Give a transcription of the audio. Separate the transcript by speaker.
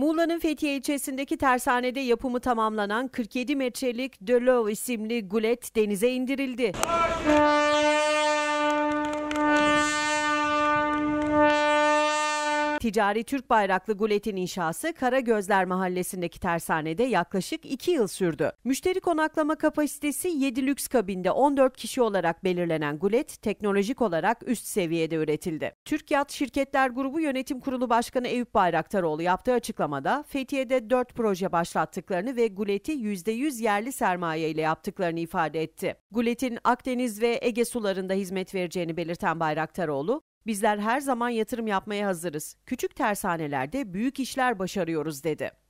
Speaker 1: Muğla'nın Fethiye ilçesindeki tersanede yapımı tamamlanan 47 metrelik Dölov isimli gulet denize indirildi. Ticari Türk bayraklı guletin inşası Kara Gözler Mahallesi'ndeki tersanede yaklaşık 2 yıl sürdü. Müşteri konaklama kapasitesi 7 lüks kabinde 14 kişi olarak belirlenen gulet teknolojik olarak üst seviyede üretildi. Türk Yat Şirketler Grubu Yönetim Kurulu Başkanı Eyüp Bayraktaroğlu yaptığı açıklamada Fethiye'de 4 proje başlattıklarını ve guleti %100 yerli sermaye ile yaptıklarını ifade etti. Guletin Akdeniz ve Ege sularında hizmet vereceğini belirten Bayraktaroğlu, Bizler her zaman yatırım yapmaya hazırız. Küçük tersanelerde büyük işler başarıyoruz dedi.